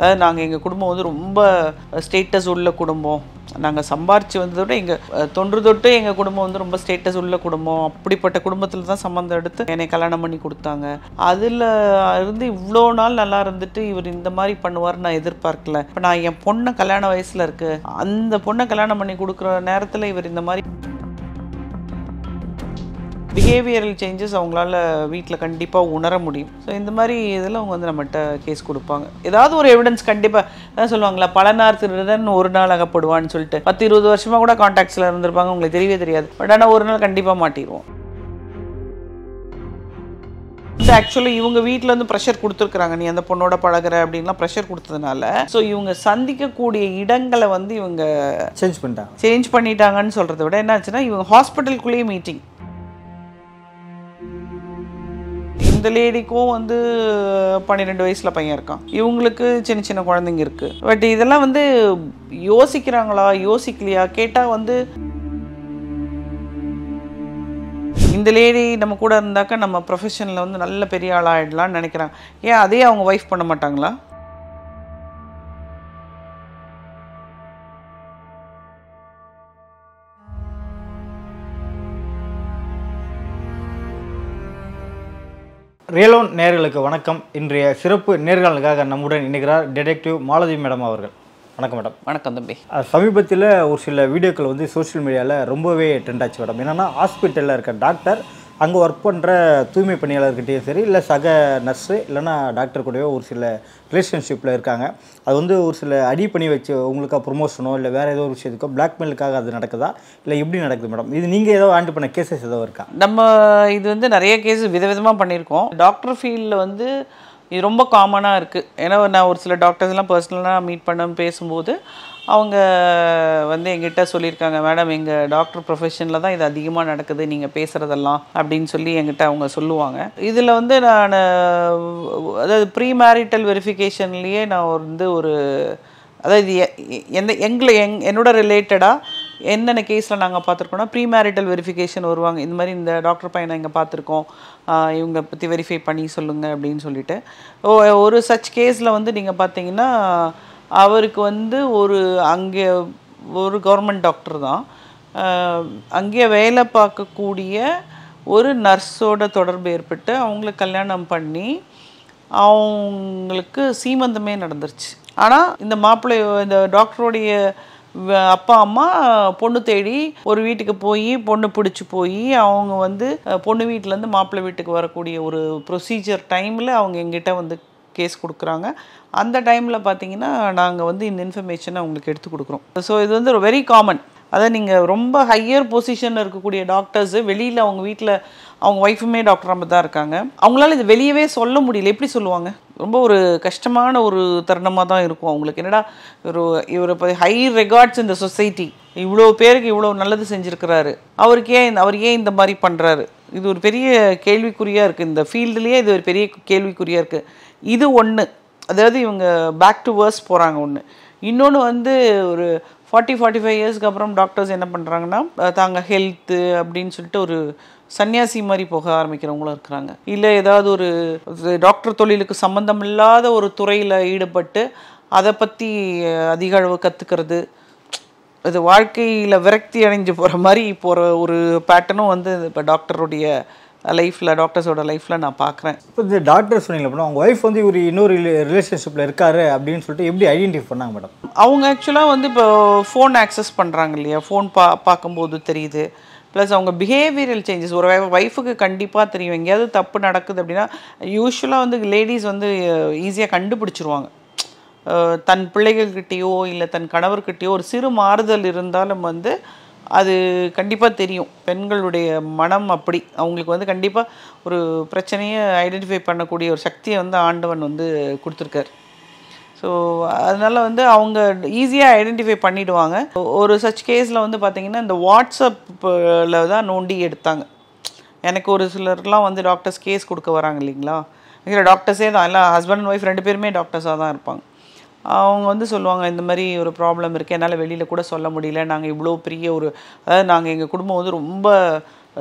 அதாவது நாங்கள் எங்கள் குடும்பம் வந்து ரொம்ப ஸ்டேட்டஸ் உள்ள குடும்பம் நாங்கள் சம்பாரித்து வந்ததோட எங்கள் தொன்று தொட்டு எங்கள் குடும்பம் வந்து ரொம்ப ஸ்டேட்டஸ் உள்ள குடும்பம் அப்படிப்பட்ட குடும்பத்தில் தான் சம்மந்தம் எடுத்து என்னை கல்யாணம் பண்ணி கொடுத்தாங்க அதில் இருந்து இவ்வளோ நாள் நல்லா இருந்துட்டு இவர் இந்த மாதிரி பண்ணுவார் நான் எதிர்பார்க்கல இப்போ நான் என் பொண்ணை கல்யாண வயசில் இருக்குது அந்த பொண்ணை கல்யாணம் பண்ணி கொடுக்குற நேரத்தில் இவர் இந்த மாதிரி பிஹேவியரல் சேஞ்சஸ் அவங்களால வீட்டில் கண்டிப்பாக உணர முடியும் ஸோ இந்த மாதிரி இதில் அவங்க வந்து நம்மகிட்ட கேஸ் கொடுப்பாங்க ஏதாவது ஒரு எவிடன்ஸ் கண்டிப்பாக அதான் சொல்லுவாங்களா பலனார் திருடன் ஒரு நாள் அகப்படுவான்னு சொல்லிட்டு பத்து இருபது வருஷமாக கூட காண்டாக்ட்ஸில் இருந்திருப்பாங்க உங்களுக்கு தெரியவே தெரியாது பட் ஆனால் ஒரு நாள் கண்டிப்பாக மாட்டிடுவோம் வந்து ஆக்சுவலி இவங்க வீட்டில் வந்து ப்ரெஷர் கொடுத்துருக்குறாங்க நீ அந்த பொண்ணோட பழகிற அப்படின்லாம் ப்ரெஷர் கொடுத்ததுனால ஸோ இவங்க சந்திக்கக்கூடிய இடங்களை வந்து இவங்க சேஞ்ச் பண்ணிட்டாங்க சேஞ்ச் பண்ணிட்டாங்கன்னு சொல்கிறத விட என்ன ஆச்சுன்னா இவங்க ஹாஸ்பிட்டலுக்குள்ளேயே மீட்டிங் இந்த லேடிக்கும் வந்து பன்னிரெண்டு வயசில் பையன் இருக்கான் இவங்களுக்கு சின்ன சின்ன குழந்தைங்க இருக்குது பட் இதெல்லாம் வந்து யோசிக்கிறாங்களா யோசிக்கலையா கேட்டால் வந்து இந்த லேடி நம்ம கூட இருந்தாக்க நம்ம ப்ரொஃபஷனில் வந்து நல்ல பெரிய ஆளாகிடலான்னு நினைக்கிறாங்க ஏன் அதே அவங்க ஒய்ஃப் பண்ண மாட்டாங்களா ரியலோன் நேர்களுக்கு வணக்கம் இன்றைய சிறப்பு நேர்காணலுக்காக நம்முடன் இணைகிறார் டிடெக்டிவ் மாலதி மேடம் அவர்கள் வணக்கம் மேடம் வணக்கம் தம்பி சமீபத்தில் ஒரு சில வீடியோக்கள் வந்து சோஷியல் மீடியாவில் ரொம்பவே ட்ரெண்ட் ஆச்சு மேடம் என்னென்னா ஹாஸ்பிட்டலில் இருக்க டாக்டர் அங்கே ஒர்க் பண்ணுற தூய்மை பணியாளர்கிட்டையும் சரி இல்லை சக நர்ஸு இல்லைனா டாக்டர் கூடயோ ஒரு சில ரிலேஷன்ஷிப்பில் இருக்காங்க அது வந்து ஒரு சில அடி பண்ணி வச்சு உங்களுக்காக ப்ரொமோஷனோ இல்லை வேறு ஏதோ ஒரு விஷயத்துக்கோ பிளாக்மெயிலுக்காக அது நடக்குதா இல்லை எப்படி நடக்குது மேடம் இது நீங்கள் ஏதோ ஆண்டு பண்ண கேசஸ் ஏதோ இருக்கா நம்ம இது வந்து நிறைய கேஸ் விதவிதமாக பண்ணியிருக்கோம் டாக்டர் ஃபீல்டில் வந்து இது ரொம்ப காமனாக இருக்குது ஏன்னா நான் ஒரு சில டாக்டர்ஸ்லாம் பர்சனலாக மீட் பண்ண பேசும்போது அவங்க வந்து எங்கிட்ட சொல்லியிருக்காங்க மேடம் எங்கள் டாக்டர் ப்ரொஃபஷனில் தான் இது அதிகமாக நடக்குது நீங்கள் பேசுகிறதெல்லாம் அப்படின்னு சொல்லி எங்கிட்ட அவங்க சொல்லுவாங்க இதில் வந்து நான் அதாவது ப்ரீ மேரிட்டல் வெரிஃபிகேஷன்லேயே நான் வந்து ஒரு அதாவது எந்த எங்களை எங் என்னோட ரிலேட்டடாக என்னென்ன கேஸில் நாங்கள் பார்த்துருக்கோன்னா ப்ரீ மேரிட்டல் வெரிஃபிகேஷன் வருவாங்க இந்த மாதிரி இந்த டாக்டர் பையனை இங்கே பார்த்துருக்கோம் இவங்க பற்றி வெரிஃபை பண்ணி சொல்லுங்கள் அப்படின்னு சொல்லிட்டு ஒரு சச் கேஸில் வந்து நீங்கள் பார்த்தீங்கன்னா அவருக்கு வந்து ஒரு அங்கே ஒரு கவர்மெண்ட் டாக்டர் தான் அங்கேயே வேலை பார்க்கக்கூடிய ஒரு நர்ஸோட தொடர்பு ஏற்பட்டு அவங்கள கல்யாணம் பண்ணி அவங்களுக்கு சீமந்தமே நடந்துருச்சு ஆனால் இந்த மாப்பிள்ளை இந்த டாக்டருடைய அப்பா அம்மா பொண்ணு தேடி ஒரு வீட்டுக்கு போய் பொண்ணு பிடிச்சி போய் அவங்க வந்து பொண்ணு வீட்டிலேருந்து மாப்பிள்ளை வீட்டுக்கு வரக்கூடிய ஒரு ப்ரொசீஜர் டைமில் அவங்க எங்கிட்ட வந்து கேஸ் கொடுக்குறாங்க அந்த டைமில் பார்த்தீங்கன்னா நாங்கள் வந்து இந்த இன்ஃபர்மேஷனை அவங்களுக்கு எடுத்து கொடுக்குறோம் ஸோ இது வந்து வெரி காமன் அதை நீங்கள் ரொம்ப ஹையர் பொசிஷனில் இருக்கக்கூடிய டாக்டர்ஸு வெளியில் அவங்க வீட்டில் அவங்க ஒய்ஃபுமே டாக்டராக தான் இருக்காங்க அவங்களால இது வெளியவே சொல்ல முடியல எப்படி சொல்லுவாங்க ரொம்ப ஒரு கஷ்டமான ஒரு தருணமாக தான் இருக்கும் அவங்களுக்கு என்னடா ஒரு இவர் இப்போ ஹை ரெகார்ட்ஸ் இந்த சொசைட்டி இவ்வளோ பேருக்கு இவ்வளோ நல்லது செஞ்சுருக்கிறாரு அவருக்கு ஏன் அவர் ஏன் இந்த மாதிரி பண்ணுறாரு இது ஒரு பெரிய கேள்விக்குறியாக இருக்குது இந்த ஃபீல்டுலேயே இது ஒரு பெரிய கேள்விக்குறியாக இருக்குது இது ஒன்று அதாவது இவங்க பேக் டு வேர்ஸ் போகிறாங்க ஒன்று இன்னொன்று வந்து ஒரு ஃபார்ட்டி ஃபார்ட்டி ஃபைவ் இயர்ஸ்க்கு அப்புறம் டாக்டர்ஸ் என்ன பண்ணுறாங்கன்னா தாங்கள் ஹெல்த்து அப்படின்னு சொல்லிட்டு ஒரு சன்னியாசி மாதிரி போக ஆரம்பிக்கிறவங்களும் இருக்கிறாங்க இல்லை ஏதாவது ஒரு டாக்டர் தொழிலுக்கு சம்மந்தம் இல்லாத ஒரு துறையில் ஈடுபட்டு அதை பற்றி அதிக அளவு கற்றுக்கிறது அது வாழ்க்கையில் விரக்தி அடைஞ்சு போகிற மாதிரி போகிற ஒரு பேட்டர்னும் வந்து இப்போ டாக்டருடைய லைஃப்பில் டாக்டர்ஸோட லைஃப்பில் நான் பார்க்குறேன் இப்போ இந்த டாக்டர் சொன்னீங்க அப்படின்னா அவங்க ஒய்ஃப் வந்து இவர் இன்னொரு ரிலேஷன்ஷிப்பில் இருக்காரு அப்படின்னு சொல்லிட்டு எப்படி ஐடென்டிஃபை பண்ணாங்க மேடம் அவங்க ஆக்சுவலாக வந்து இப்போ ஃபோன் ஆக்சஸ் பண்ணுறாங்க இல்லையா ஃபோன் பா பார்க்கும்போது தெரியுது ப்ளஸ் அவங்க பிஹேவியரல் சேஞ்சஸ் ஒரு ஒய்ஃபுக்கு கண்டிப்பாக தெரியும் எங்கேயாவது தப்பு நடக்குது அப்படின்னா யூஸ்வலாக வந்து லேடிஸ் வந்து ஈஸியாக கண்டுபிடிச்சிருவாங்க தன் பிள்ளைகள்கிட்டேயோ இல்லை தன் கணவர்கிட்டயோ ஒரு சிறு மாறுதல் இருந்தாலும் வந்து அது கண்டிப்பாக தெரியும் பெண்களுடைய மனம் அப்படி அவங்களுக்கு வந்து கண்டிப்பாக ஒரு பிரச்சனையை ஐடென்டிஃபை பண்ணக்கூடிய ஒரு சக்தியை வந்து ஆண்டவன் வந்து கொடுத்துருக்கார் ஸோ அதனால் வந்து அவங்க ஈஸியாக ஐடென்டிஃபை பண்ணிவிடுவாங்க ஒரு சச் கேஸில் வந்து பார்த்திங்கன்னா இந்த வாட்ஸ்அப்பில் தான் நோண்டி எடுத்தாங்க எனக்கு ஒரு சிலர்லாம் வந்து டாக்டர்ஸ் கேஸ் கொடுக்க வராங்க இல்லைங்களா இல்லை டாக்டர்ஸே தான் எல்லாம் ஹஸ்பண்ட் அண்ட் ஒய்ஃப் ரெண்டு பேருமே டாக்டர்ஸாக தான் இருப்பாங்க அவங்க வந்து சொல்லுவாங்க இந்த மாதிரி ஒரு ப்ராப்ளம் இருக்குது என்னால் வெளியில் கூட சொல்ல முடியல நாங்கள் இவ்வளோ பெரிய ஒரு அதாவது நாங்கள் எங்கள் குடும்பம் வந்து ரொம்ப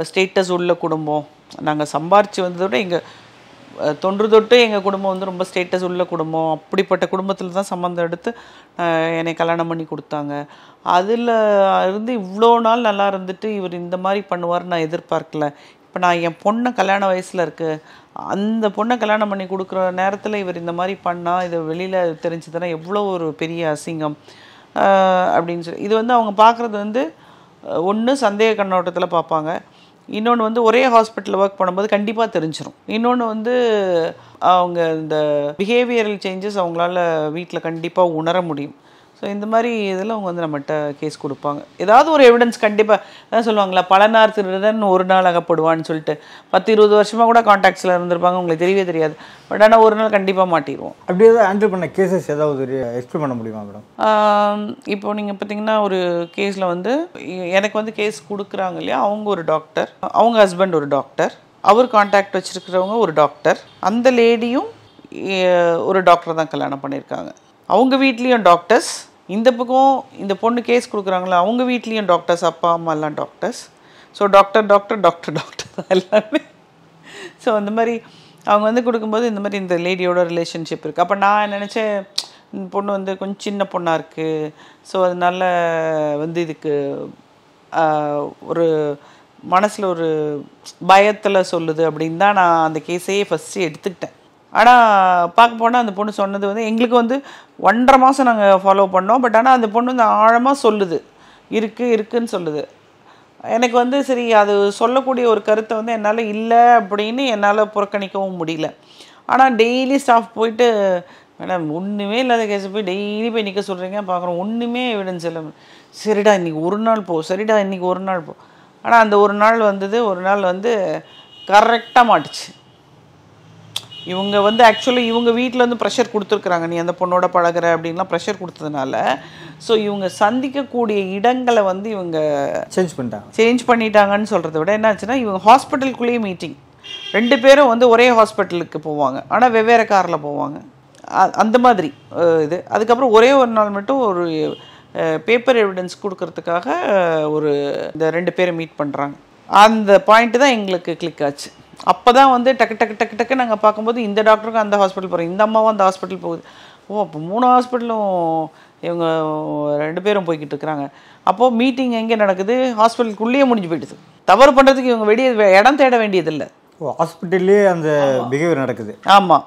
ஸ்டேட்டஸ் உள்ள குடும்பம் நாங்கள் சம்பாரித்து வந்ததோட எங்கள் தொன்று தொட்டு எங்கள் குடும்பம் வந்து ரொம்ப ஸ்டேட்டஸ் உள்ள குடும்பம் அப்படிப்பட்ட குடும்பத்தில் தான் சம்மந்தம் எடுத்து என்னை கல்யாணம் பண்ணி கொடுத்தாங்க அதில் இருந்து இவ்வளோ நாள் நல்லா இருந்துட்டு இவர் இந்த மாதிரி பண்ணுவார் நான் எதிர்பார்க்கல இப்போ நான் என் பொண்ணை கல்யாண வயசில் இருக்குது அந்த பொண்ணை கல்யாணம் பண்ணி கொடுக்குற நேரத்தில் இவர் இந்த மாதிரி பண்ணால் இது வெளியில் தெரிஞ்சதுன்னா எவ்வளோ ஒரு பெரிய அசிங்கம் அப்படின்னு சொல்லி இது வந்து அவங்க பார்க்குறது வந்து ஒன்று சந்தேக கண்ணோட்டத்தில் பார்ப்பாங்க இன்னொன்று வந்து ஒரே ஹாஸ்பிட்டலில் ஒர்க் பண்ணும்போது கண்டிப்பாக தெரிஞ்சிடும் இன்னொன்று வந்து அவங்க இந்த பிஹேவியரல் சேஞ்சஸ் அவங்களால வீட்டில் கண்டிப்பாக உணர முடியும் ஸோ இந்த மாதிரி இதில் அவங்க வந்து நம்மகிட்ட கேஸ் கொடுப்பாங்க ஏதாவது ஒரு எவிடன்ஸ் கண்டிப்பாக அதான் சொல்லுவாங்களா பலனார் திருடன் ஒரு நாள் அகப்படுவான்னு சொல்லிட்டு பத்து இருபது வருஷமாக கூட காண்டாக்ட்ஸில் இருந்திருப்பாங்க உங்களுக்கு தெரியவே தெரியாது பட் ஆனால் ஒரு நாள் கண்டிப்பாக மாட்டிடுவோம் அப்படி ஏதாவது ஹேண்டில் பண்ண கேசஸ் ஏதாவது எக்ஸ்பிளைன் பண்ண முடியுமா மேடம் இப்போ நீங்கள் பார்த்தீங்கன்னா ஒரு கேஸில் வந்து எனக்கு வந்து கேஸ் கொடுக்குறாங்க இல்லையா அவங்க ஒரு டாக்டர் அவங்க ஹஸ்பண்ட் ஒரு டாக்டர் அவர் காண்டாக்ட் வச்சுருக்கிறவங்க ஒரு டாக்டர் அந்த லேடியும் ஒரு டாக்டர் தான் கல்யாணம் பண்ணியிருக்காங்க அவங்க வீட்லேயும் டாக்டர்ஸ் இந்த பக்கம் இந்த பொண்ணு கேஸ் கொடுக்குறாங்களா அவங்க வீட்லேயும் டாக்டர்ஸ் அப்பா அம்மாலாம் doctors so doctor doctor doctor doctor எல்லாமே ஸோ அந்த மாதிரி அவங்க வந்து கொடுக்கும்போது இந்த மாதிரி இந்த லேடியோட ரிலேஷன்ஷிப் இருக்குது அப்போ நான் நினச்சேன் இந்த பொண்ணு வந்து கொஞ்சம் சின்ன பொண்ணாக இருக்குது ஸோ அதனால் வந்து இதுக்கு ஒரு மனசில் ஒரு பயத்தில் சொல்லுது அப்படின்னு தான் நான் அந்த கேஸையே ஃபஸ்ட்டு எடுத்துக்கிட்டேன் ஆனால் பார்க்க போனால் அந்த பொண்ணு சொன்னது வந்து எங்களுக்கு வந்து ஒன்றரை மாதம் நாங்கள் ஃபாலோ பண்ணோம் பட் ஆனால் அந்த பொண்ணு வந்து ஆழமாக சொல்லுது இருக்குது இருக்குதுன்னு சொல்லுது எனக்கு வந்து சரி அது சொல்லக்கூடிய ஒரு கருத்தை வந்து என்னால் இல்லை அப்படின்னு என்னால் புறக்கணிக்கவும் முடியல ஆனால் டெய்லி ஸ்டாஃப் போயிட்டு மேடம் ஒன்றுமே இல்லாத கேஸை போய் டெய்லி போய் நிற்க சொல்கிறீங்க பார்க்குறோம் ஒன்றுமே எவிடன்ஸ் இல்லை சரிடா இன்றைக்கி ஒரு நாள் போ சரிடா இன்றைக்கி ஒரு நாள் போ ஆனால் அந்த ஒரு நாள் வந்தது ஒரு நாள் வந்து கரெக்டாக மாட்டுச்சு இவங்க வந்து ஆக்சுவலி இவங்க வீட்டில் வந்து ப்ரெஷர் கொடுத்துருக்குறாங்க நீ அந்த பொண்ணோட பழகிற அப்படின்லாம் ப்ரெஷர் கொடுத்ததுனால ஸோ இவங்க சந்திக்கக்கூடிய இடங்களை வந்து இவங்க சேஞ்ச் பண்ணிட்டாங்க சேஞ்ச் பண்ணிட்டாங்கன்னு சொல்கிறத விட என்னாச்சுன்னா இவங்க ஹாஸ்பிட்டலுக்குள்ளேயே மீட்டிங் ரெண்டு பேரும் வந்து ஒரே ஹாஸ்பிட்டலுக்கு போவாங்க ஆனால் வெவ்வேறு காரில் போவாங்க அந்த மாதிரி இது அதுக்கப்புறம் ஒரே ஒரு நாள் மட்டும் ஒரு பேப்பர் எவிடன்ஸ் கொடுக்கறதுக்காக ஒரு இந்த ரெண்டு பேரும் மீட் பண்ணுறாங்க அந்த பாயிண்ட்டு தான் எங்களுக்கு கிளிக் ஆச்சு அப்போ தான் வந்து டக்கு டக்கு டக்கு டக்கு நாங்கள் பார்க்கும்போது இந்த டாக்டருக்கும் அந்த ஹாஸ்பிட்டல் போகிறோம் இந்த அம்மாவும் அந்த ஹாஸ்பிட்டல் போகுது ஓ அப்போ மூணு ஹாஸ்பிட்டலும் இவங்க ரெண்டு பேரும் போய்கிட்டு இருக்கிறாங்க அப்போது மீட்டிங் எங்கே நடக்குது ஹாஸ்பிட்டலுக்குள்ளேயே முடிஞ்சு போயிடுது தவறு பண்ணுறதுக்கு இவங்க வெளியே இடம் தேட வேண்டியதில்லை ஓ ஹாஸ்பிட்டல்லே அந்த பிஹேவியர் நடக்குது ஆமாம்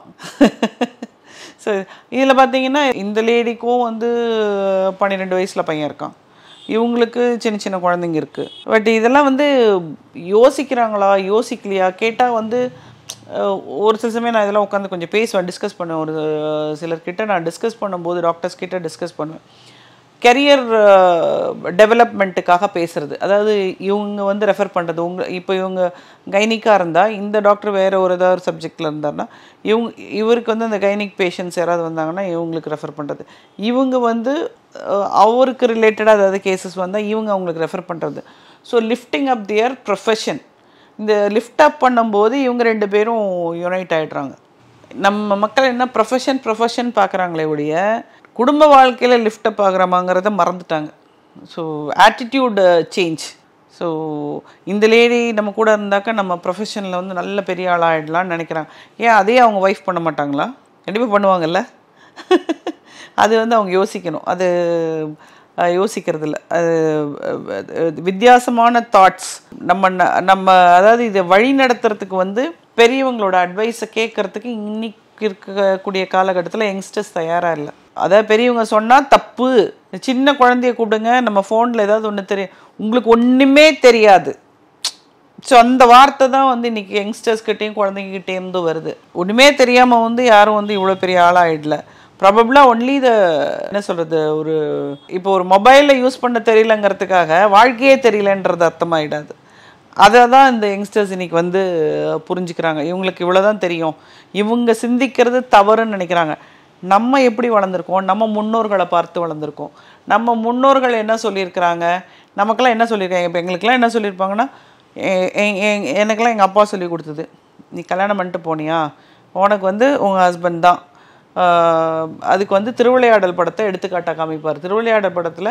ஸோ இதில் பார்த்தீங்கன்னா இந்த லேடிக்கும் வந்து பன்னிரெண்டு வயசில் பையன் இருக்கான் இவங்களுக்கு சின்ன சின்ன குழந்தைங்க இருக்குது பட் இதெல்லாம் வந்து யோசிக்கிறாங்களா யோசிக்கலையா கேட்டால் வந்து ஒரு சில சமயம் நான் இதெல்லாம் உட்காந்து கொஞ்சம் பேசுவேன் டிஸ்கஸ் பண்ணுவேன் ஒரு சிலர்கிட்ட நான் டிஸ்கஸ் பண்ணும்போது டாக்டர்ஸ் கிட்டே டிஸ்கஸ் பண்ணுவேன் கெரியர் டெவலப்மெண்ட்டுக்காக பேசுகிறது அதாவது இவங்க வந்து ரெஃபர் பண்ணுறது உங்க இப்போ இவங்க கைனிக்காக இருந்தால் இந்த டாக்டர் வேறு ஒரு ஏதாவது சப்ஜெக்டில் இருந்தார்னா இவங்க இவருக்கு வந்து அந்த கைனிக் பேஷண்ட்ஸ் யாராவது வந்தாங்கன்னா இவங்களுக்கு ரெஃபர் பண்ணுறது இவங்க வந்து அவருக்கு ரிலேட்டடாக ஏதாவது கேசஸ் வந்தால் இவங்க அவங்களுக்கு ரெஃபர் பண்ணுறது so lifting up their profession இந்த லிஃப்ட் அப் பண்ணும்போது இவங்க ரெண்டு பேரும் யுனைட் ஆகிடுறாங்க நம்ம மக்கள் என்ன ப்ரொஃபஷன் ப்ரொஃபஷன் பார்க்குறாங்களே ஒழிய குடும்ப வாழ்க்கையில் லிஃப்டப் ஆகுறமாங்கிறத மறந்துட்டாங்க ஸோ ஆட்டிடியூடு சேஞ்ச் ஸோ இந்த லேடி நம்ம கூட இருந்தாக்கா நம்ம ப்ரொஃபஷனில் வந்து நல்ல பெரிய ஆளாகிடலான்னு நினைக்கிறாங்க ஏன் அதே அவங்க ஒய்ஃப் பண்ண மாட்டாங்களா கண்டிப்பாக பண்ணுவாங்கல்ல அது வந்து அவங்க யோசிக்கணும் அது யோசிக்கிறது இல்லை அது வித்தியாசமான தாட்ஸ் நம்ம நம்ம அதாவது இதை வழி நடத்துறதுக்கு வந்து பெரியவங்களோட அட்வைஸை கேட்குறதுக்கு இன்னைக்கு இருக்கக்கூடிய காலகட்டத்தில் யங்ஸ்டர்ஸ் தயாராக இல்லை அதாவது பெரியவங்க சொன்னால் தப்பு சின்ன குழந்தைய கூப்பிடுங்க நம்ம ஃபோனில் ஏதாவது ஒன்று தெரியும் உங்களுக்கு ஒன்றுமே தெரியாது ஸோ அந்த வார்த்தை தான் வந்து இன்றைக்கி யங்ஸ்டர்ஸ்கிட்டேயும் குழந்தைங்கிட்டேருந்து வருது ஒன்றுமே தெரியாமல் வந்து யாரும் வந்து இவ்வளோ பெரிய ஆளாகிடல ப்ராபபிளாக ஒன்லி இதை என்ன சொல்கிறது ஒரு இப்போ ஒரு மொபைலில் யூஸ் பண்ண தெரியலங்கிறதுக்காக வாழ்க்கையே தெரியலன்றது அர்த்தமாயிடாது அதை தான் இந்த யங்ஸ்டர்ஸ் இன்றைக்கி வந்து புரிஞ்சுக்கிறாங்க இவங்களுக்கு இவ்வளோ தான் தெரியும் இவங்க சிந்திக்கிறது தவறுன்னு நினைக்கிறாங்க நம்ம எப்படி வளர்ந்துருக்கோம் நம்ம முன்னோர்களை பார்த்து வளர்ந்துருக்கோம் நம்ம முன்னோர்கள் என்ன சொல்லியிருக்கிறாங்க நமக்கெல்லாம் என்ன சொல்லியிருக்காங்க இப்போ எங்களுக்கெல்லாம் என்ன சொல்லியிருப்பாங்கன்னா எனக்கெல்லாம் எங்கள் அப்பா சொல்லி கொடுத்தது நீ கல்யாணம் பண்ணிட்டு போனியா உனக்கு வந்து உங்கள் ஹஸ்பண்ட் தான் அதுக்கு வந்து திருவிளையாடல் படத்தை எடுத்துக்காட்டாக காமிப்பார் திருவிளையாடல் படத்தில்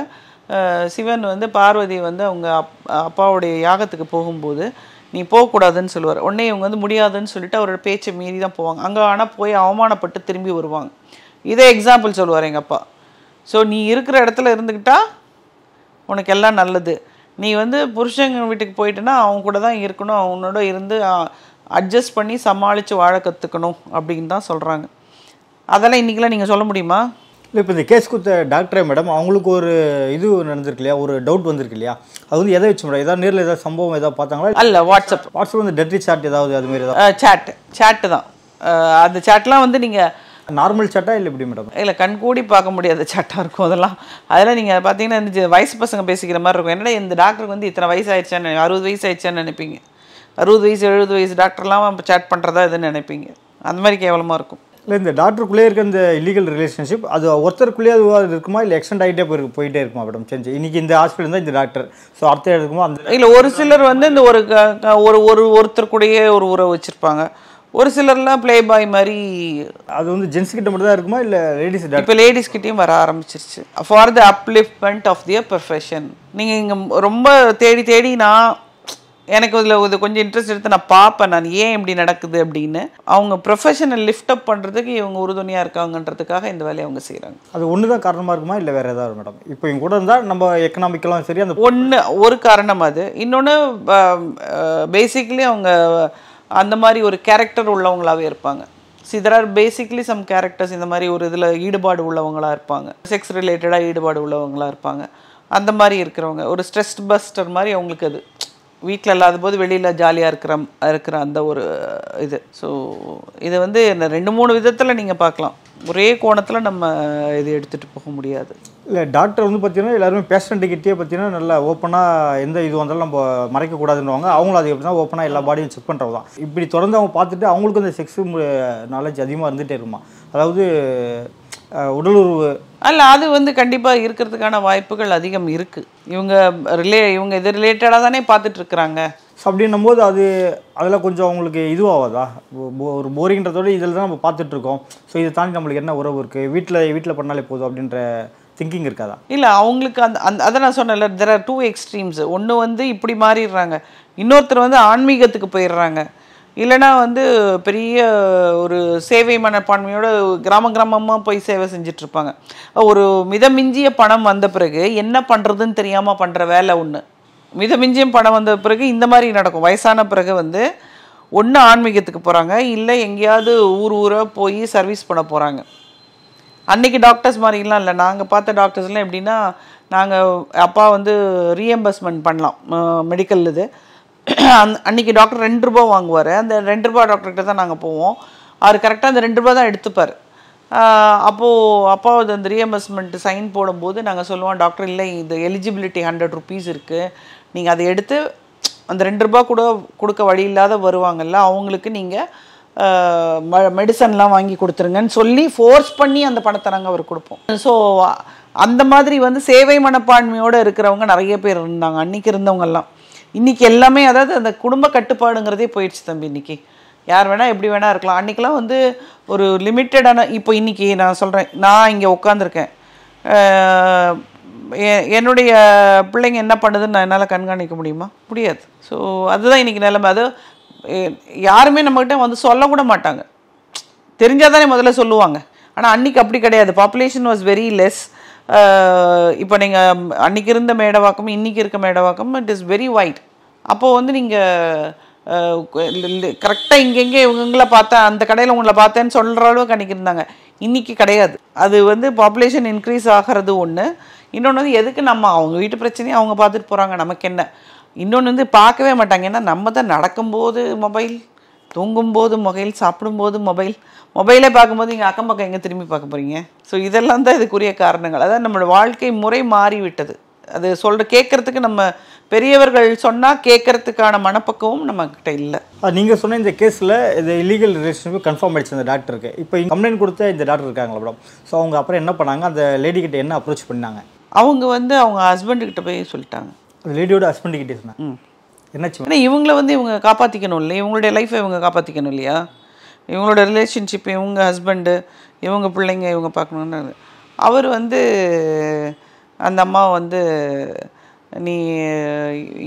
சிவன் வந்து பார்வதி வந்து அவங்க அப் அப்பாவுடைய யாகத்துக்கு போகும்போது நீ போகக்கூடாதுன்னு சொல்லுவார் உடனே இவங்க வந்து முடியாதுன்னு சொல்லிட்டு அவரோட பேச்சை மீறி தான் போவாங்க அங்கே ஆனால் போய் அவமானப்பட்டு திரும்பி வருவாங்க இதே எக்ஸாம்பிள் சொல்லுவார் எங்கள் அப்பா ஸோ நீ இருக்கிற இடத்துல இருந்துக்கிட்டா உனக்கு எல்லாம் நல்லது நீ வந்து புருஷங்க வீட்டுக்கு போயிட்டுனா அவங்க கூட தான் இருக்கணும் அவனோட இருந்து அட்ஜஸ்ட் பண்ணி சமாளித்து வாழ கற்றுக்கணும் அப்படின்னு தான் சொல்கிறாங்க அதெல்லாம் இன்றைக்கெலாம் நீங்கள் சொல்ல முடியுமா இல்லை இப்போ இந்த கேஸ் கொடுத்த டாக்டரே மேடம் அவங்களுக்கு ஒரு இது நடந்திருக்கு இல்லையா ஒரு டவுட் வந்திருக்கு இல்லையா அது வந்து எதை வச்சு மேடம் ஏதாவது நேரில் ஏதாவது சம்பவம் ஏதாவது பார்த்தாங்களா இல்லை வாட்ஸ்அப் வாட்ஸ்அப் வந்து டெட்ரி சாட் ஏதாவது அது மாதிரி ஏதாவது சாட் சாட்டு தான் அந்த சாட்லாம் வந்து நீங்கள் நார்மல் சாட்டாக இல்லை எப்படி மேடம் இல்லை கண்கூடி பார்க்க முடியாத சாட்டாக இருக்கும் அதெல்லாம் அதெல்லாம் நீங்கள் பார்த்தீங்கன்னா இந்த வயசு பசங்க பேசிக்கிற மாதிரி இருக்கும் என்னடா இந்த டாக்டருக்கு வந்து இத்தனை வயசு ஆயிடுச்சான்னு அறுபது வயசு ஆயிடுச்சான்னு நினைப்பீங்க அறுபது வயசு எழுபது வயசு டாக்டர்லாம் சாட் பண்ணுறதா இதுன்னு நினைப்பீங்க அந்த மாதிரி கேவலமாக இருக்கும் இல்லை இந்த டாக்டருக்குள்ளே இருக்க இந்த இல்லீகல் ரிலேஷன்ஷிப் அது ஒருத்தருக்குள்ளேயே அது இருக்குமா இல்லை எக்ஸ்டெண்ட் ஆகிட்டே போயிருக்கு போயிட்டே இருக்குமா மேடம் செஞ்சு இன்றைக்கி இந்த ஹாஸ்பிட்டல் தான் இந்த டாக்டர் ஸோ அடுத்த இருக்குமா அந்த இல்லை ஒரு சிலர் வந்து இந்த ஒரு ஒரு ஒரு ஒருத்தருக்குடையே ஒரு உறவு வச்சுருப்பாங்க ஒரு சிலர்லாம் ப்ளே பாய் மாதிரி அது வந்து ஜென்ஸ் கிட்ட மட்டும் தான் இருக்குமா இல்லை லேடிஸ் இப்போ லேடிஸ் கிட்டேயும் வர ஆரம்பிச்சிருச்சு for the upliftment of their profession நீங்கள் இங்கே ரொம்ப தேடி தேடி நான் எனக்கு இதில் இது கொஞ்சம் இன்ட்ரெஸ்ட் எடுத்து நான் பார்ப்பேன் நான் ஏன் இப்படி நடக்குது அப்படின்னு அவங்க ப்ரொஃபஷனை லிஃப்ட் அப் பண்ணுறதுக்கு இவங்க உறுதுணையாக இருக்காங்கன்றதுக்காக இந்த வேலையை அவங்க செய்கிறாங்க அது ஒன்று தான் காரணமாக இருக்குமா இல்லை வேறு ஏதாவது மேடம் இப்போ இவங்க கூட இருந்தால் நம்ம எக்கனாமிக்கலாம் சரி அந்த ஒன்று ஒரு காரணம் அது இன்னொன்று பேசிக்கலி அவங்க அந்த மாதிரி ஒரு கேரக்டர் உள்ளவங்களாகவே இருப்பாங்க சிதரார் ஆர் பேசிக்லி சம் கேரக்டர்ஸ் இந்த மாதிரி ஒரு இதில் ஈடுபாடு உள்ளவங்களாக இருப்பாங்க செக்ஸ் ரிலேட்டடாக ஈடுபாடு உள்ளவங்களாக இருப்பாங்க அந்த மாதிரி இருக்கிறவங்க ஒரு ஸ்ட்ரெஸ் பஸ்டர் மாதிரி அவங்களுக்கு அது வீட்டில் இல்லாத போது வெளியில் ஜாலியாக இருக்கிற இருக்கிற அந்த ஒரு இது ஸோ இதை வந்து இந்த ரெண்டு மூணு விதத்தில் நீங்கள் பார்க்கலாம் ஒரே கோணத்தில் நம்ம இது எடுத்துகிட்டு போக முடியாது இல்லை டாக்டர் வந்து பார்த்தீங்கன்னா எல்லாருமே பேஷண்ட்டுக்கிட்டே பார்த்தீங்கன்னா நல்லா ஓப்பனாக எந்த இது வந்தாலும் நம்ம மறைக்கக்கூடாதுன்னுவாங்க அவங்களும் அது எப்படி தான் ஓப்பனாக எல்லா பாடியும் செக் பண்ணுறது தான் இப்படி தொடர்ந்து அவங்க பார்த்துட்டு அவங்களுக்கு அந்த செக்ஸ் நாலேஜ் அதிகமாக இருந்துகிட்டே இருக்குமா அதாவது உடலுறவு அல்ல அது வந்து கண்டிப்பாக இருக்கிறதுக்கான வாய்ப்புகள் அதிகம் இருக்குது இவங்க ரிலே இவங்க இது ரிலேட்டடாக தானே பார்த்துட்ருக்குறாங்க ஸோ அப்படின்னும் போது அது அதெல்லாம் கொஞ்சம் அவங்களுக்கு இதுவாகாதா ஒரு போரிங்கிறதோட இதில் தான் நம்ம பார்த்துட்ருக்கோம் ஸோ இதை தாண்டி நம்மளுக்கு என்ன உறவு இருக்குது வீட்டில் வீட்டில் பண்ணாலே போதும் அப்படின்ற திங்கிங் இருக்காதா இல்லை அவங்களுக்கு அந்த அந்த அதை நான் சொன்னேன்ல தெர் ஆர் டூ எக்ஸ்ட்ரீம்ஸ் ஒன்று வந்து இப்படி மாறிடுறாங்க இன்னொருத்தர் வந்து ஆன்மீகத்துக்கு போயிடுறாங்க இல்லைனா வந்து பெரிய ஒரு சேவை மனப்பான்மையோட கிராம கிராமமாக போய் சேவை செஞ்சிட்ருப்பாங்க ஒரு மிதமிஞ்சிய பணம் வந்த பிறகு என்ன பண்ணுறதுன்னு தெரியாமல் பண்ணுற வேலை ஒன்று மிதமிஞ்சிய பணம் வந்த பிறகு இந்த மாதிரி நடக்கும் வயசான பிறகு வந்து ஒன்று ஆன்மீகத்துக்கு போகிறாங்க இல்லை எங்கேயாவது ஊர் ஊராக போய் சர்வீஸ் பண்ண போகிறாங்க அன்றைக்கி டாக்டர்ஸ் மாதிரிலாம் இல்லை நாங்கள் பார்த்த டாக்டர்ஸ்லாம் எப்படின்னா நாங்கள் அப்பா வந்து ரீஎம்பர்ஸ்மெண்ட் பண்ணலாம் மெடிக்கல் இது அந் அன்றைக்கி டாக்டர் ரெண்டு ரூபா வாங்குவார் அந்த ரெண்டு ரூபா டாக்டர்கிட்ட தான் நாங்கள் போவோம் அவர் கரெக்டாக அந்த ரெண்டு ரூபா தான் எடுத்துப்பார் அப்போது அப்பாவது அந்த ரீஎம்பர்ஸ்மெண்ட்டு சைன் போடும்போது நாங்கள் சொல்லுவோம் டாக்டர் இல்லை இது எலிஜிபிலிட்டி ஹண்ட்ரட் ருபீஸ் இருக்குது நீங்கள் அதை எடுத்து அந்த ரெண்டு ரூபா கூட கொடுக்க வழி இல்லாத வருவாங்கல்ல அவங்களுக்கு நீங்கள் மெடிசன்லாம் வாங்கி கொடுத்துருங்கன்னு சொல்லி ஃபோர்ஸ் பண்ணி அந்த பணத்தை நாங்கள் அவர் கொடுப்போம் ஸோ அந்த மாதிரி வந்து சேவை மனப்பான்மையோடு இருக்கிறவங்க நிறைய பேர் இருந்தாங்க அன்றைக்கி இருந்தவங்கெல்லாம் இன்றைக்கி எல்லாமே அதாவது அந்த குடும்ப கட்டுப்பாடுங்கிறதே போயிடுச்சு தம்பி இன்றைக்கி யார் வேணால் எப்படி வேணால் இருக்கலாம் அன்றைக்கெலாம் வந்து ஒரு லிமிட்டடான இப்போ இன்றைக்கி நான் சொல்கிறேன் நான் இங்கே உட்காந்துருக்கேன் என்னுடைய பிள்ளைங்க என்ன பண்ணுதுன்னு நான் என்னால் கண்காணிக்க முடியுமா முடியாது ஸோ அதுதான் இன்றைக்கி நிலமை அது யாருமே நம்மக்கிட்ட வந்து சொல்லக்கூட மாட்டாங்க தெரிஞ்சால் தானே முதல்ல சொல்லுவாங்க ஆனால் அன்றைக்கி அப்படி கிடையாது பாப்புலேஷன் வாஸ் வெரி லெஸ் இப்போ நீங்கள் அன்றைக்கி இருந்த மேடவாக்கம் இன்றைக்கி இருக்க Medavakkam it is very white அப்போது வந்து நீங்கள் கரெக்டாக இங்கெங்கே இவங்களை பார்த்தா அந்த கடையில் உங்களை பார்த்தேன்னு சொல்கிற அளவுக்கு அன்றைக்கி இருந்தாங்க இன்றைக்கி கிடையாது அது வந்து பாப்புலேஷன் இன்க்ரீஸ் ஆகிறது ஒன்று இன்னொன்று வந்து எதுக்கு நம்ம அவங்க வீட்டு பிரச்சனையும் அவங்க பார்த்துட்டு போகிறாங்க நமக்கு என்ன இன்னொன்று வந்து பார்க்கவே மாட்டாங்க ஏன்னா நம்ம தான் நடக்கும்போது மொபைல் தூங்கும்போது மொபைல் சாப்பிடும்போது மொபைல் மொபைலே பார்க்கும்போது இங்கே அக்கம் பக்கம் எங்கே திரும்பி பார்க்க போகிறீங்க ஸோ இதெல்லாம் தான் இதுக்குரிய காரணங்கள் அதாவது நம்மளோட வாழ்க்கை முறை மாறிவிட்டது அது சொல்கிற கேட்குறதுக்கு நம்ம பெரியவர்கள் சொன்னால் கேட்குறதுக்கான மனப்பக்கமும் நம்மக்கிட்ட இல்லை நீங்கள் சொன்ன இந்த கேஸில் இது இல்லீகல் ரிலேஷன்ஷிப் கன்ஃபார்ம் ஆயிடுச்சு அந்த டாக்டருக்கு இப்போ கம்ப்ளைண்ட் கொடுத்த இந்த டாக்டர் இருக்காங்களா மேடம் ஸோ அவங்க அப்புறம் என்ன பண்ணாங்க அந்த லேடி கிட்ட என்ன அப்ரோச் பண்ணாங்க அவங்க வந்து அவங்க ஹஸ்பண்டுக்கிட்ட போய் சொல்லிட்டாங்க லேடியோட ஹஸ்பண்டுக்கிட்டே சொன்னாங்க என்னாச்சு இவங்கள வந்து இவங்க காப்பாற்றிக்கணும் இல்லையா இவங்களுடைய லைஃப்பை இவங்க காப்பாற்றிக்கணும் இல்லையா இவங்களோட ரிலேஷன்ஷிப் இவங்க ஹஸ்பண்டு இவங்க பிள்ளைங்க இவங்க பார்க்கணுன்னு அவர் வந்து அந்த அம்மா வந்து நீ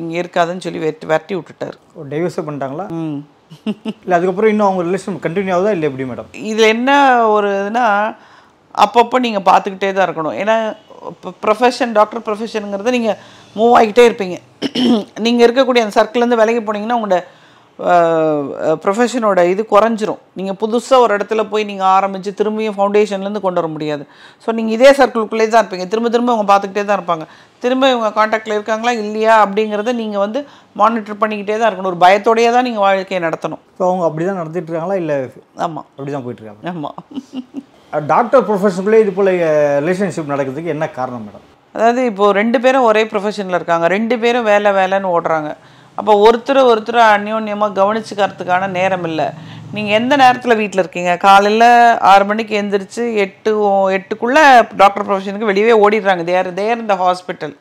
இங்கே இருக்காதுன்னு சொல்லி வெட்டி விரட்டி விட்டுட்டார் டைவர்ஸே பண்ணிட்டாங்களா ம் இல்லை அதுக்கப்புறம் இன்னும் அவங்க ரிலேஷன் கண்டினியூ ஆகுதா இல்லை எப்படி மேடம் இதில் என்ன ஒரு இதுனா அப்பப்போ நீங்கள் பார்த்துக்கிட்டே தான் இருக்கணும் ஏன்னா ப்ரொஃபஷன் டாக்டர் ப்ரொஃபஷனுங்கிறத நீங்கள் மூவ் ஆகிக்கிட்டே இருப்பீங்க நீங்கள் இருக்கக்கூடிய அந்த சர்க்கிள்லேருந்து விலகி போனீங்கன்னா உங்களோட ப்ரொஃபஷனோட இது குறைஞ்சிரும் நீங்கள் புதுசாக ஒரு இடத்துல போய் நீங்கள் ஆரம்பித்து திரும்பியும் ஃபவுண்டேஷன்லேருந்து கொண்டு வர முடியாது ஸோ நீங்கள் இதே சர்க்கிள்குள்ளே தான் இருப்பீங்க திரும்ப திரும்ப அவங்க பார்த்துக்கிட்டே தான் இருப்பாங்க திரும்ப இவங்க காண்டாக்டில் இருக்காங்களா இல்லையா அப்படிங்கிறத நீங்கள் வந்து மானிட்டர் பண்ணிக்கிட்டே தான் இருக்கணும் ஒரு பயத்தோடையே தான் நீங்கள் வாழ்க்கையை நடத்தணும் ஸோ அவங்க அப்படி தான் நடத்திட்டு இருக்காங்களா இல்லை ஆமாம் அப்படி தான் போயிட்டுருக்காங்க ஆமாம் டாக்டர் ப்ரொஃபஷனுக்குள்ளே இது போல் ரிலேஷன்ஷிப் நடக்கிறதுக்கு என்ன காரணம் மேடம் அதாவது இப்போது ரெண்டு பேரும் ஒரே ப்ரொஃபஷனில் இருக்காங்க ரெண்டு பேரும் வேலை வேலைன்னு ஓடுறாங்க அப்போ ஒருத்தர் ஒருத்தர் அந்யோன்யமாக கவனிச்சுக்கிறதுக்கான நேரம் இல்லை நீங்கள் எந்த நேரத்தில் வீட்டில் இருக்கீங்க காலையில் ஆறு மணிக்கு எழுந்திரிச்சு எட்டு எட்டுக்குள்ளே டாக்டர் ப்ரொஃபஷனுக்கு வெளியே ஓடிடுறாங்க தேர் தேர் இந்த ஹாஸ்பிட்டல்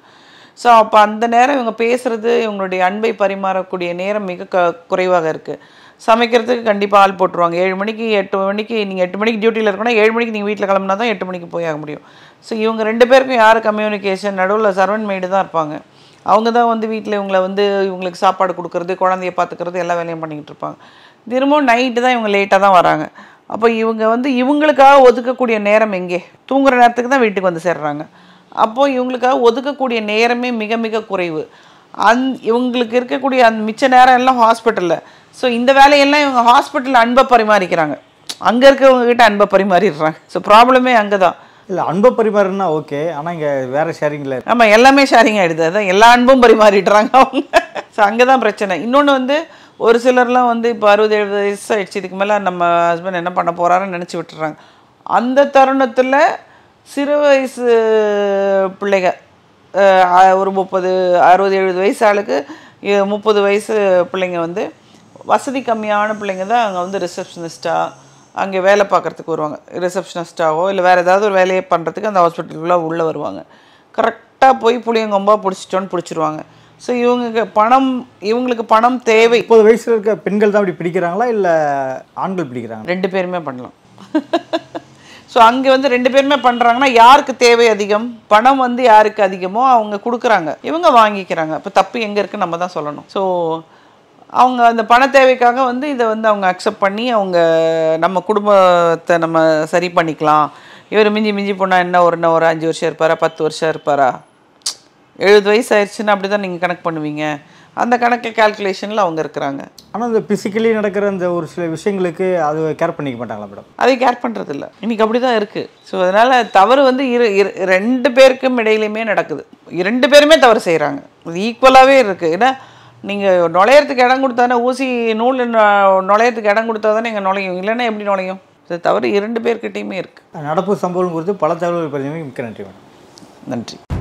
ஸோ அப்போ அந்த நேரம் இவங்க பேசுகிறது இவங்களுடைய அன்பை பரிமாறக்கூடிய நேரம் மிக க குறைவாக இருக்குது சமைக்கிறதுக்கு கண்டிப்பாக ஆள் போட்டுருவாங்க ஏழு மணிக்கு எட்டு மணிக்கு நீங்கள் எட்டு மணிக்கு டியூட்டியில் இருக்கணும்னா ஏழு மணிக்கு நீங்கள் வீட்டில் கிளம்புனா தான் எட்டு மணிக்கு போயாக முடியும் ஸோ இவங்க ரெண்டு பேருக்கும் யார் கம்யூனிகேஷன் நடுவில் சர்வன் மெய்டு தான் இருப்பாங்க அவங்க தான் வந்து வீட்டில் இவங்களை வந்து இவங்களுக்கு சாப்பாடு கொடுக்குறது குழந்தைய பார்த்துக்கிறது எல்லா வேலையும் பண்ணிக்கிட்டு இருப்பாங்க திரும்பவும் நைட்டு தான் இவங்க லேட்டாக தான் வராங்க அப்போ இவங்க வந்து இவங்களுக்காக ஒதுக்கக்கூடிய நேரம் எங்கே தூங்குற நேரத்துக்கு தான் வீட்டுக்கு வந்து சேர்றாங்க அப்போது இவங்களுக்காக ஒதுக்கக்கூடிய நேரமே மிக மிக குறைவு அந் இவங்களுக்கு இருக்கக்கூடிய அந்த மிச்ச நேரம் எல்லாம் ஹாஸ்பிட்டலில் ஸோ இந்த வேலையெல்லாம் இவங்க ஹாஸ்பிட்டலில் அன்பை பரிமாறிக்கிறாங்க அங்கே கிட்ட அன்பை பரிமாறிடுறாங்க ஸோ ப்ராப்ளமே அங்கே தான் இல்லை அன்பை பரிமாறுனா ஓகே ஆனால் இங்கே வேறு ஷேரிங்கில் நம்ம எல்லாமே ஷேரிங் ஆகிடுது அதான் எல்லா அன்பும் பரிமாறிடுறாங்க அவங்க ஸோ அங்கே தான் பிரச்சனை இன்னொன்று வந்து ஒரு சிலர்லாம் வந்து இப்போ அறுபது எழுபது வயசு ஆயிடுச்சு இதுக்கு மேலே நம்ம ஹஸ்பண்ட் என்ன பண்ண போகிறாருன்னு நினச்சி விட்டுறாங்க அந்த தருணத்தில் சிறு வயசு பிள்ளைக ஒரு முப்பது அறுபது எழுபது வயசு ஆளுக்கு முப்பது வயசு பிள்ளைங்க வந்து வசதி கம்மியான பிள்ளைங்க தான் அங்கே வந்து ரிசப்ஷனிஸ்ட்டாக அங்கே வேலை பார்க்குறதுக்கு வருவாங்க ரிசப்ஷனிஸ்ட்டாகவோ இல்லை வேறு ஏதாவது ஒரு வேலையை பண்ணுறதுக்கு அந்த ஹாஸ்பிட்டலுக்குள்ளே உள்ளே வருவாங்க கரெக்டாக போய் புளியங்கொம்பா பிடிச்சிட்டோன்னு பிடிச்சிருவாங்க ஸோ இவங்களுக்கு பணம் இவங்களுக்கு பணம் தேவை இப்போது வயசில் இருக்க பெண்கள் தான் அப்படி பிடிக்கிறாங்களா இல்லை ஆண்கள் பிடிக்கிறாங்க ரெண்டு பேருமே பண்ணலாம் ஸோ அங்கே வந்து ரெண்டு பேருமே பண்ணுறாங்கன்னா யாருக்கு தேவை அதிகம் பணம் வந்து யாருக்கு அதிகமோ அவங்க கொடுக்குறாங்க இவங்க வாங்கிக்கிறாங்க இப்போ தப்பு எங்கே இருக்குன்னு நம்ம தான் சொல்லணும் ஸோ அவங்க அந்த பண தேவைக்காக வந்து இதை வந்து அவங்க அக்செப்ட் பண்ணி அவங்க நம்ம குடும்பத்தை நம்ம சரி பண்ணிக்கலாம் இவர் மிஞ்சி மிஞ்சி போனால் என்ன ஒரு என்ன ஒரு அஞ்சு வருஷம் இருப்பாரா பத்து வருஷம் இருப்பாரா எழுபது வயசு ஆயிடுச்சுன்னா அப்படி தான் நீங்கள் கணக்கு பண்ணுவீங்க அந்த கணக்கு கேல்குலேஷனில் அவங்க இருக்கிறாங்க ஆனால் இந்த பிசிக்கலி நடக்கிற அந்த ஒரு சில விஷயங்களுக்கு அது கேர் பண்ணிக்க மாட்டாங்களா மேடம் அதை கேர் பண்ணுறதில்ல இன்றைக்கி அப்படி தான் இருக்குது ஸோ அதனால் தவறு வந்து இரு இரு ரெண்டு பேருக்கும் இடையிலையுமே நடக்குது ரெண்டு பேருமே தவறு செய்கிறாங்க அது ஈக்குவலாகவே இருக்குது ஏன்னா நீங்கள் நுழையிறதுக்கு இடம் கொடுத்தா தானே ஊசி நூல் நுழையிறதுக்கு இடம் கொடுத்தா தானே இங்கே நுழையும் இல்லைன்னா எப்படி நுழையும் இதை தவிர இரண்டு பேர்கிட்டையுமே இருக்குது நடப்பு சம்பவம் குறித்து பல தகவல்கள் பதிவு மிக்க நன்றி மேடம் நன்றி